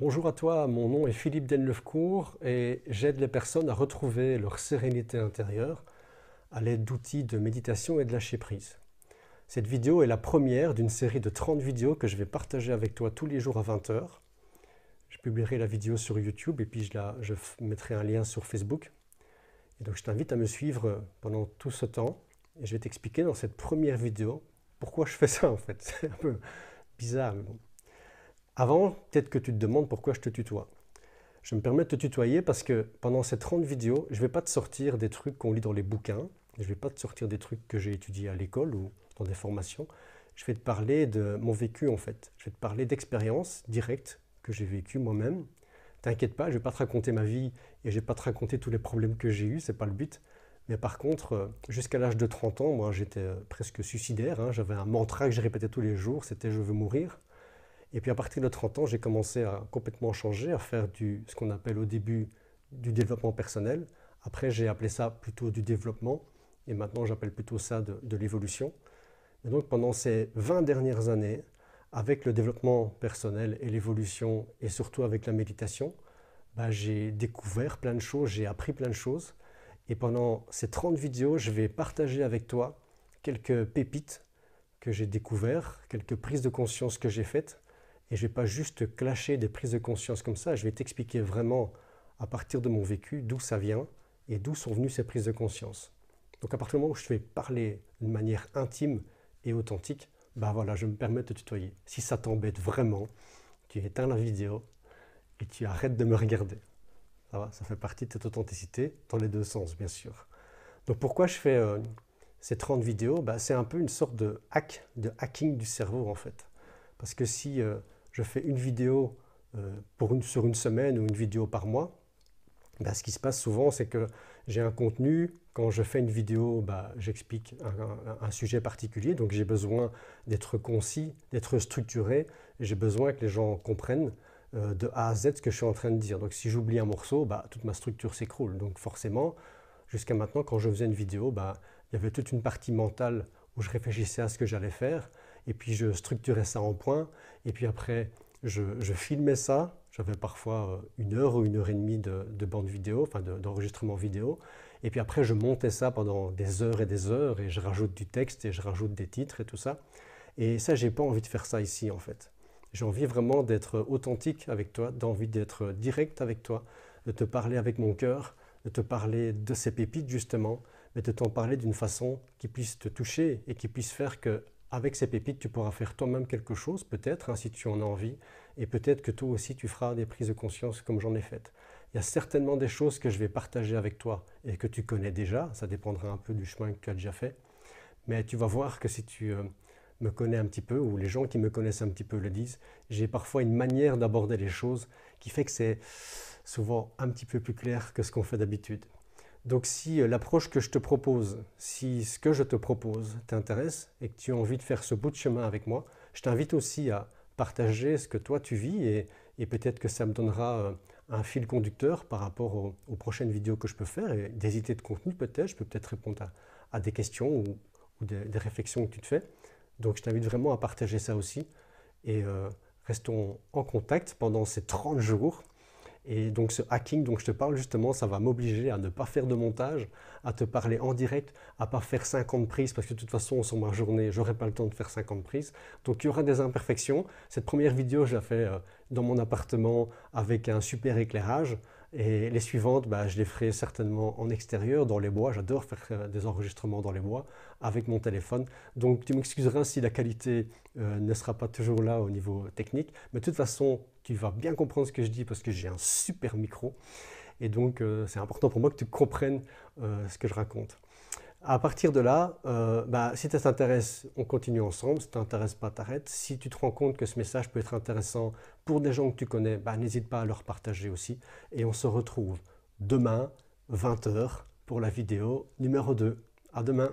Bonjour à toi, mon nom est Philippe Denlefcourt et j'aide les personnes à retrouver leur sérénité intérieure à l'aide d'outils de méditation et de lâcher prise. Cette vidéo est la première d'une série de 30 vidéos que je vais partager avec toi tous les jours à 20h. Je publierai la vidéo sur YouTube et puis je, je mettrai un lien sur Facebook. Et donc je t'invite à me suivre pendant tout ce temps et je vais t'expliquer dans cette première vidéo pourquoi je fais ça en fait. C'est un peu bizarre avant, peut-être que tu te demandes pourquoi je te tutoie. Je me permets de te tutoyer parce que pendant ces 30 vidéos, je ne vais pas te sortir des trucs qu'on lit dans les bouquins, je ne vais pas te sortir des trucs que j'ai étudiés à l'école ou dans des formations. Je vais te parler de mon vécu en fait. Je vais te parler d'expériences directes que j'ai vécues moi-même. T'inquiète pas, je ne vais pas te raconter ma vie et je ne vais pas te raconter tous les problèmes que j'ai eus, c'est pas le but. Mais par contre, euh, jusqu'à l'âge de 30 ans, moi j'étais euh, presque suicidaire. Hein. J'avais un mantra que je répétais tous les jours, c'était je veux mourir. Et puis à partir de 30 ans, j'ai commencé à complètement changer, à faire du, ce qu'on appelle au début du développement personnel. Après, j'ai appelé ça plutôt du développement. Et maintenant, j'appelle plutôt ça de, l'évolution. Et donc pendant ces 20 dernières années, avec le développement personnel et l'évolution, et surtout avec la méditation, bah, j'ai découvert plein de choses, j'ai appris plein de choses. Et pendant ces 30 vidéos, je vais partager avec toi quelques pépites que j'ai découvertes, quelques prises de conscience que j'ai faites, et je ne vais pas juste clasher des prises de conscience comme ça, je vais t'expliquer vraiment à partir de mon vécu d'où ça vient et d'où sont venues ces prises de conscience. Donc à partir du moment où je te vais parler d'une manière intime et authentique, bah voilà, je me permets de te tutoyer. Si ça t'embête vraiment, tu éteins la vidéo et tu arrêtes de me regarder. Ça, va, ça fait partie de cette authenticité dans les deux sens, bien sûr. Donc pourquoi je fais euh, ces 30 vidéos bah, C'est un peu une sorte de hack, de hacking du cerveau en fait. Parce que si euh, je fais une vidéo euh, sur une semaine ou une vidéo par mois, bah, ce qui se passe souvent, c'est que j'ai un contenu. Quand je fais une vidéo, bah, j'explique un, sujet particulier. Donc j'ai besoin d'être concis, d'être structuré. J'ai besoin que les gens comprennent euh, de A à Z ce que je suis en train de dire. Donc si j'oublie un morceau, bah, toute ma structure s'écroule. Donc forcément, jusqu'à maintenant, quand je faisais une vidéo, il y avait toute une partie mentale où je réfléchissais à ce que j'allais faire et puis je structurais ça en points, et puis après je, filmais ça, j'avais parfois euh, une heure ou une heure et demie de, bande vidéo, enfin d'enregistrement vidéo, et puis après je montais ça pendant des heures et des heures, et je rajoute du texte, et je rajoute des titres, et tout ça. Et ça, j'ai pas envie de faire ça ici en fait. J'ai envie vraiment d'être authentique avec toi, d'envie d'être direct avec toi, de te parler avec mon cœur, de te parler de ces pépites justement, mais de t'en parler d'une façon qui puisse te toucher et qui puisse faire que avec ces pépites, tu pourras faire toi-même quelque chose, peut-être, hein, si tu en as envie, et peut-être que toi aussi, tu feras des prises de conscience comme j'en ai faites. Il y a certainement des choses que je vais partager avec toi et que tu connais déjà, ça dépendra un peu du chemin que tu as déjà fait, mais tu vas voir que si tu euh, me connais un petit peu, ou les gens qui me connaissent un petit peu le disent, j'ai parfois une manière d'aborder les choses qui fait que c'est souvent un petit peu plus clair que ce qu'on fait d'habitude. Donc si euh, l'approche que je te propose, si ce que je te propose t'intéresse et que tu as envie de faire ce bout de chemin avec moi, je t'invite aussi à partager ce que toi tu vis et, peut-être que ça me donnera euh, un fil conducteur par rapport aux, prochaines vidéos que je peux faire et des idées de contenu peut-être. Je peux peut-être répondre à, des questions ou, des, réflexions que tu te fais. Donc je t'invite vraiment à partager ça aussi et euh, restons en contact pendant ces 30 jours et donc ce hacking dont je te parle, justement, ça va m'obliger à ne pas faire de montage, à te parler en direct, à pas faire 50 prises, parce que de toute façon, sur ma journée, j'aurai pas le temps de faire 50 prises. Donc il y aura des imperfections. Cette première vidéo, je la fais euh, dans mon appartement avec un super éclairage. Et les suivantes, bah, je les ferai certainement en extérieur, dans les bois. J'adore faire des enregistrements dans les bois avec mon téléphone. Donc tu m'excuseras si la qualité euh, ne sera pas toujours là au niveau technique. Mais de toute façon, tu vas bien comprendre ce que je dis parce que j'ai un super micro. Et donc euh, c'est important pour moi que tu comprennes euh, ce que je raconte. À partir de là, euh, bah, si ça t'intéresse, on continue ensemble. Si ça t'intéresse pas, t'arrêtes. Si tu te rends compte que ce message peut être intéressant pour des gens que tu connais, bah, n'hésite pas à leur partager aussi. Et on se retrouve demain, 20h, pour la vidéo numéro 2. À demain.